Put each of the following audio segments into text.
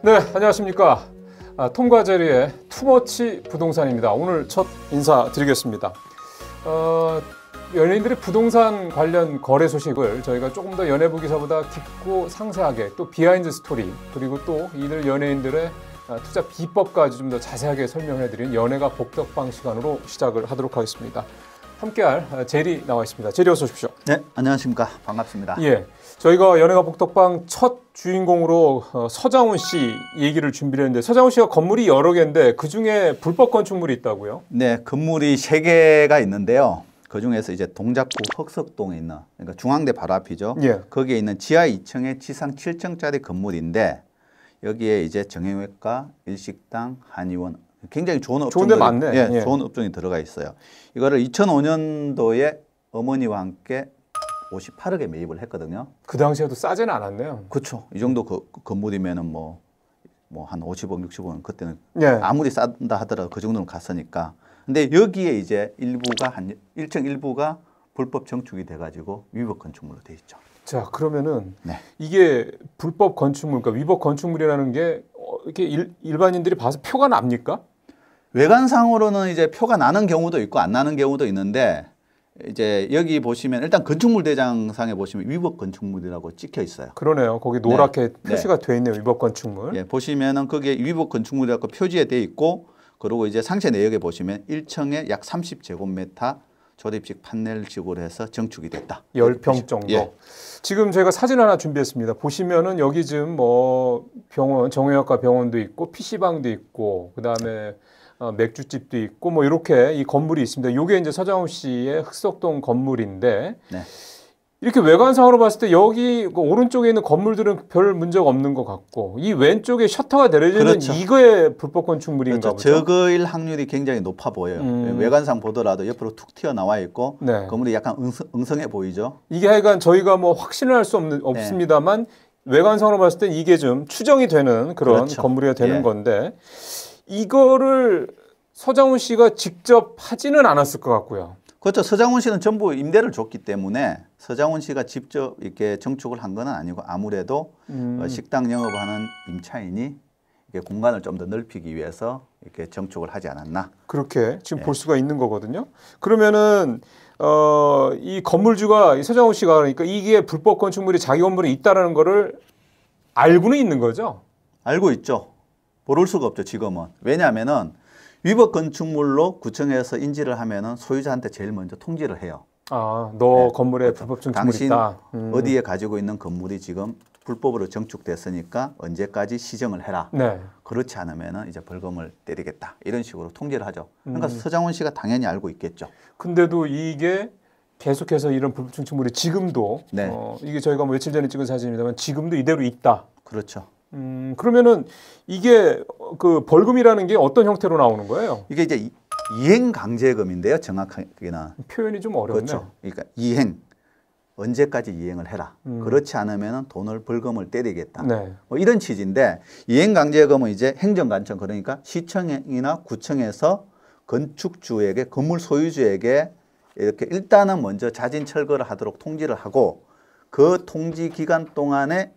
네, 안녕하십니까. 아, 통과 제리의 투머치 부동산입니다. 오늘 첫 인사드리겠습니다. 어, 연예인들의 부동산 관련 거래 소식을 저희가 조금 더 연예부 기사보다 깊고 상세하게 또 비하인드 스토리 그리고 또 이들 연예인들의 아, 투자 비법까지 좀 더 자세하게 설명해드리는 연예가 복덕방 시간으로 시작을 하도록 하겠습니다. 함께할 제리 어, 나와 있습니다. 제리 어서 오십시오. 네, 안녕하십니까. 반갑습니다. 예, 저희가 연예가 복덕방 첫 주인공으로 어, 서장훈 씨 얘기를 준비했는데 서장훈 씨가 건물이 여러 개인데 그 중에 불법 건축물이 있다고요? 네, 건물이 세 개가 있는데요. 그 중에서 이제 동작구 흑석동에 있는 그러니까 중앙대 바로 앞이죠. 예. 거기에 있는 지하 2층에 지상 7층짜리 건물인데 여기에 이제 정형외과, 일식당, 한의원, 굉장히 좋은 업종. 좋은 많네. 예, 예, 좋은 업종이 들어가 있어요. 이거를 2005년도에 어머니와 함께 58억에 매입을 했거든요. 그 당시에도 싸지는 않았네요. 그렇죠. 이 정도 그, 건물이면은 뭐 뭐 한 50억, 60억 그때는 예. 아무리 싸다 하더라도 그 정도는 갔으니까. 근데 여기에 이제 일부가 한 1층 일부가 불법 정축이 돼 가지고 위법 건축물로 돼 있죠. 자, 그러면은 네. 이게 불법 건축물 그러니까 위법 건축물이라는 게 어, 이렇게 일, 일, 반인들이 봐서 표가 납니까? 외관상으로는 이제 표가 나는 경우도 있고 안 나는 경우도 있는데 이제 여기 보시면 일단 건축물 대장상에 보시면 위법 건축물이라고 찍혀 있어요. 그러네요. 거기 네. 노랗게 네. 표시가 네. 돼 있네요. 위법 건축물. 예, 보시면은 그게 위법 건축물이라고 표지에 돼 있고 그리고 이제 상세 내역에 보시면 1층에 약 30제곱미터 조립식 판넬식으로 해서 정축이 됐다. 10평 정도. 예. 지금 저희가 사진 하나 준비했습니다. 보시면은 여기 지금 뭐 병원, 정형외과 병원도 있고 PC방도 있고 그다음에 어, 맥주집도 있고 뭐 이렇게 이 건물이 있습니다. 요게 이제 서장훈 씨의 흑석동 건물인데 네. 이렇게 외관상으로 봤을 때 여기 그 오른쪽에 있는 건물들은 별 문제가 없는 것 같고 이 왼쪽에 셔터가 내려져 있는 그렇죠. 이거의 불법 건축물인가 그렇죠. 보죠. 저거일 확률이 굉장히 높아 보여요. 음. 예, 외관상 보더라도 옆으로 툭 튀어나와 있고 네. 그 건물이 약간 응성, 해 보이죠. 이게 하여간 저희가 뭐 확신을 할수 네. 없습니다만 는없 외관상으로 봤을 때 이게 좀 추정이 되는 그런 그렇죠. 건물이 되는 예. 건데 이거를 서장훈 씨가 직접 하지는 않았을 것 같고요. 그렇죠. 서장훈 씨는 전부 임대를 줬기 때문에 서장훈 씨가 직접 이렇게 정축을 한 건 아니고 아무래도 음. 어, 식당 영업하는 임차인이 이게 공간을 좀 더 넓히기 위해서 이렇게 정축을 하지 않았나. 그렇게 지금 예. 볼 수가 있는 거거든요. 그러면은 어, 이 건물주가 서장훈 씨가 그러니까 이게 불법 건축물이 자기 건물에 있다라는 거를 알고는 있는 거죠. 알고 있죠. 모를 수가 없죠 지금은 왜냐하면은 위법 건축물로 구청에서 인지를 하면은 소유자한테 제일 먼저 통지를 해요. 아너 네. 건물에 불법 증축물 있다. 음. 어디에 가지고 있는 건물이 지금 불법으로 정축됐으니까 언제까지 시정을 해라. 네. 그렇지 않으면은 이제 벌금을 때리겠다 이런 식으로 통지를 하죠. 그러니까 음. 서장훈 씨가 당연히 알고 있겠죠. 근데도 이게 계속해서 이런 불법 증축물이 지금도 네. 어, 이게 저희가 뭐 며칠 전에 찍은 사진입니다만 지금도 이대로 있다. 그렇죠. 음, 그러면은 이게 어, 그 벌금이라는 게 어떤 형태로 나오는 거예요? 이게 이제 이행 강제금인데요, 정확하게나. 표현이 좀어렵네 그렇죠. 그러니까 이행 언제까지 이행을 해라. 음. 그렇지 않으면 돈을 벌금을 때리겠다. 네. 뭐 이런 취지인데 이행 강제금은 이제 행정관청 그러니까 시청이나 구청에서 건축주에게 건물 소유주에게 이렇게 일단은 먼저 자진 철거를 하도록 통지를 하고 그 통지 기간 동안에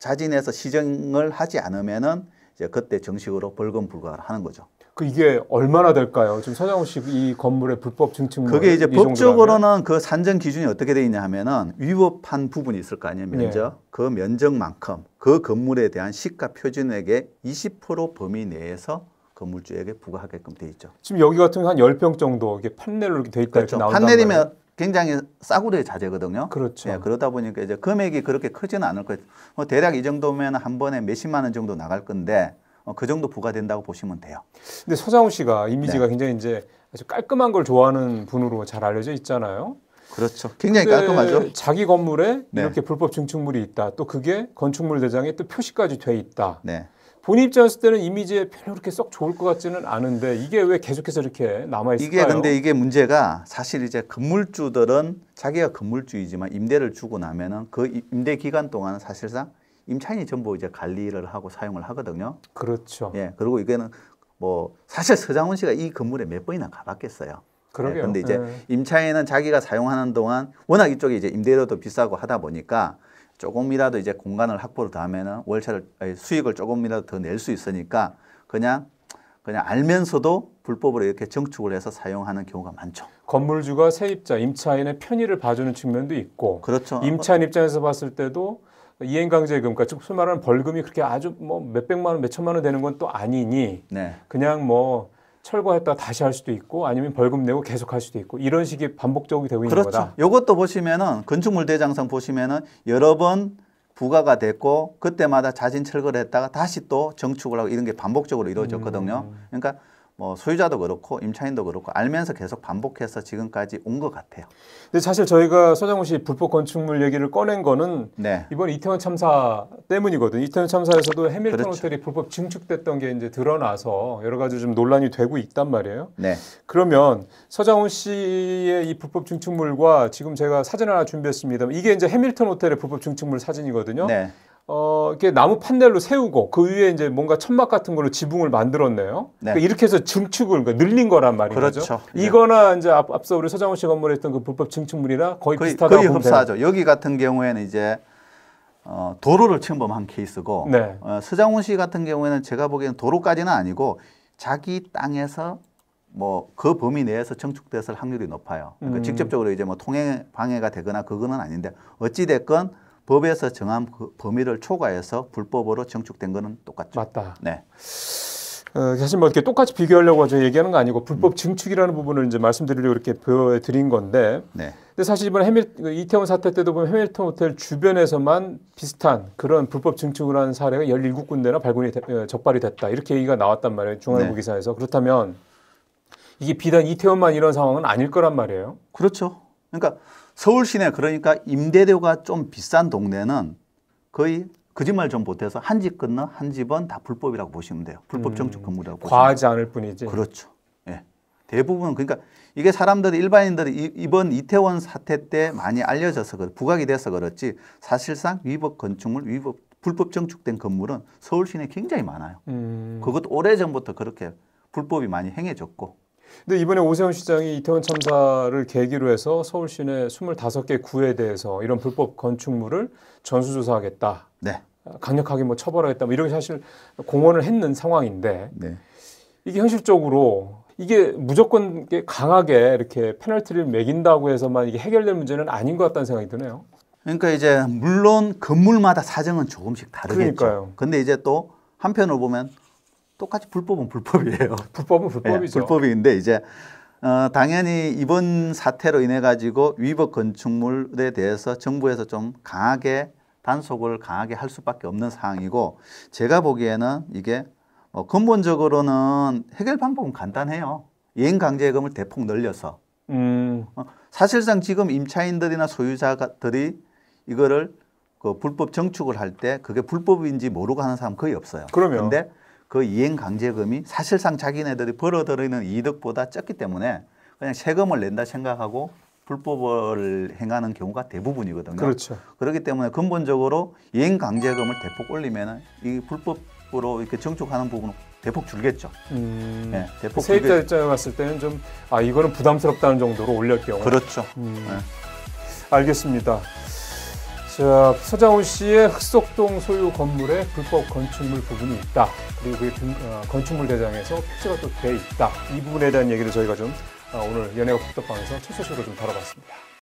자진해서 시정을 하지 않으면은 이제 그때 정식으로 벌금 부과를 하는 거죠. 그 이게 얼마나 될까요? 지금 서장훈 씨이 건물의 불법 증축 그게 이제 법적으로는 그 산정 기준이 어떻게 돼 있냐 면은 위법한 부분이 있을 거 아니에요 면적 네. 그 면적만큼 그 건물에 대한 시가 표준액의 20% 범위 내에서 건물주에게 부과하게끔 돼 있죠. 지금 여기 같은 한 10평 정도 이게 판넬로 이렇게 돼 있다 그렇죠. 판넬이면 굉장히 싸구려 자재거든요. 그렇죠. 예, 그러다 보니까 이제 금액이 그렇게 크지는 않을 거예요. 뭐 대략 이 정도면 한 번에 몇십만 원 정도 나갈 건데 어, 그 정도 부과된다고 보시면 돼요. 근데 서장훈 씨가 이미지가 네. 굉장히 이제 아주 깔끔한 걸 좋아하는 분으로 잘 알려져 있잖아요. 그렇죠. 굉장히 깔끔하죠. 자기 건물에 네. 이렇게 불법 증축물이 있다. 또 그게 건축물 대장에 또 표시까지 돼 있다. 네. 본인 입장에서 때는 이미지에 별로 그렇게 썩 좋을 것 같지는 않은데 이게 왜 계속해서 이렇게 남아 있을까요? 이게 근데 이게 문제가 사실 이제 건물주들은 자기가 건물주이지만 임대를 주고 나면은 그 임대 기간 동안은 사실상 임차인이 전부 이제 관리를 하고 사용을 하거든요. 그렇죠. 예. 그리고 이게는뭐 사실 서장훈 씨가 이 건물에 몇 번이나 가봤겠어요. 예, 그러게요. 예, 근데 이제 예. 임차인은 자기가 사용하는 동안 워낙 이쪽에 이제 임대료도 비싸고 하다 보니까 조금이라도 이제 공간을 확보를 더 하면은 월차를 수익을 조금이라도 더 낼 수 있으니까 그냥 그냥 알면서도 불법으로 이렇게 정축을 해서 사용하는 경우가 많죠. 건물주가 세입자, 임차인의 편의를 봐주는 측면도 있고, 그렇죠. 임차인 입장에서 봤을 때도 이행강제금, 그러니까 즉, 말하는 벌금이 그렇게 아주 뭐 몇백만 원, 몇천만 원 되는 건 또 아니니, 네. 그냥 뭐 철거했다 다시 할 수도 있고 아니면 벌금 내고 계속 할 수도 있고 이런 식의 반복적이 되고 있는 그렇죠. 거다. 이것도 보시면은 건축물 대장상 보시면은 여러 번 부과가 됐고 그때마다 자진 철거를 했다가 다시 또 정축을 하고 이런 게 반복적으로 이루어졌거든요. 음. 그러니까 뭐 소유자도 그렇고 임차인도 그렇고 알면서 계속 반복해서 지금까지 온 것 같아요. 근데 사실 저희가 서장훈 씨 불법 건축물 얘기를 꺼낸 거는 네. 이번 이태원 참사 때문이거든요. 이태원 참사에서도 해밀턴 그렇죠. 호텔이 불법 증축됐던 게 이제 드러나서 여러 가지 좀 논란이 되고 있단 말이에요. 네. 그러면 서장훈 씨의 이 불법 증축물과 지금 제가 사진 하나 준비했습니다. 이게 이제 해밀턴 호텔의 불법 증축물 사진이거든요. 네. 어, 이렇게 나무 판넬로 세우고 그 위에 이제 뭔가 천막 같은 걸로 지붕을 만들었네요. 네. 그러니까 이렇게 해서 증축을 그러니까 늘린 거란 말이죠. 그렇죠. 네. 이거나 네. 이제 앞, 서 우리 서장훈 씨 건물에 있던 그 불법 증축물이나 거의, 거의 비슷하다고 거의 흡사하죠. 되는. 여기 같은 경우에는 이제 어, 도로를 침범한 케이스고 네. 어, 서장훈 씨 같은 경우에는 제가 보기에는 도로까지는 아니고 자기 땅에서 뭐 그 범위 내에서 증축됐을 확률이 높아요. 그러니까 음. 직접적으로 이제 뭐 통행 방해가 되거나 그거는 아닌데 어찌 됐건 법에서 정한 그 범위를 초과해서 불법으로 정축된 거는 똑같죠. 맞다. 네. 어, 사실 뭐 이렇게 똑같이 비교하려고 저 얘기하는 거 아니고 불법 음. 증축이라는 부분을 이제 말씀드리려고 이렇게 보여드린 건데. 네. 근데 사실 이번에 해밀, 그 이태원 사태 때도 보면 해밀턴 호텔 주변에서만 비슷한 그런 불법 증축을 한 사례가 열일곱 군데나 발굴이 되, 어, 적발이 됐다. 이렇게 얘기가 나왔단 말이에요. 중앙일보 네. 기사에서. 그렇다면 이게 비단 이태원만 이런 상황은 아닐 거란 말이에요. 그렇죠. 그러니까 서울 시내 그러니까 임대료가 좀 비싼 동네는 거의 거짓말 좀못해서한 집끊너한 집은 다 불법이라고 보시면 돼요. 불법 정축 건물이라고. 음, 과하지 않을 뿐이지. 그렇죠. 예. 대부분 그러니까 이게 사람들이 일반인들이 이번 이태원 사태 때 많이 알려져서 그 부각이 돼서 그렇지 사실상 위법 건축물 위법 불법 정축된 건물은 서울 시내 굉장히 많아요. 음. 그것도 오래 전부터 그렇게 불법이 많이 행해졌고 근데 이번에 오세훈 시장이 이태원 참사를 계기로 해서 서울 시내 25개 구에 대해서 이런 불법 건축물을 전수조사하겠다. 네. 강력하게 뭐 처벌하겠다. 뭐이런게 사실 공언을 했는 상황인데 네. 이게 현실적으로 이게 무조건 강하게 이렇게 페널티를 매긴다고 해서만 이게 해결될 문제는 아닌 것 같다는 생각이 드네요. 그러니까 이제 물론 건물마다 사정은 조금씩 다르겠죠. 그러니까요. 근데 이제 또 한편으로 보면 똑같이 불법은 불법이에요. 불법은 불법이죠. 네, 불법인데 이제 어, 당연히 이번 사태로 인해 가지고 위법 건축물에 대해서 정부에서 좀 강하게 단속을 강하게 할 수밖에 없는 상황이고 제가 보기에는 이게 뭐 근본적으로는 해결 방법은 간단해요. 예행 강제금을 대폭 늘려서 음. 어, 사실상 지금 임차인들이나 소유자들이 이거를 그 불법 정축을 할 때 그게 불법인지 모르고 하는 사람 거의 없어요. 그러 근데 그 이행 강제금이 사실상 자기네들이 벌어들이는 이득보다 적기 때문에 그냥 세금을 낸다 생각하고 불법을 행하는 경우가 대부분이거든요. 그렇죠. 그렇기 때문에 근본적으로 이행 강제금을 대폭 올리면 이 불법으로 이렇게 증축하는 부분은 대폭 줄겠죠. 음, 네, 대폭 세입자 줄겠... 입장에 봤을 때는 좀 아 이거는 부담스럽다는 정도로 올릴 경우. 그렇죠. 음. 네. 알겠습니다. 자, 서장훈 씨의 흑석동 소유 건물에 불법 건축물 부분이 있다. 그리고 그 어, 건축물 대장에서 표시가 또 돼 있다. 이 부분에 대한 얘기를 저희가 좀 어, 오늘 연예가 복덕방에서 첫 소식으로 좀 다뤄봤습니다.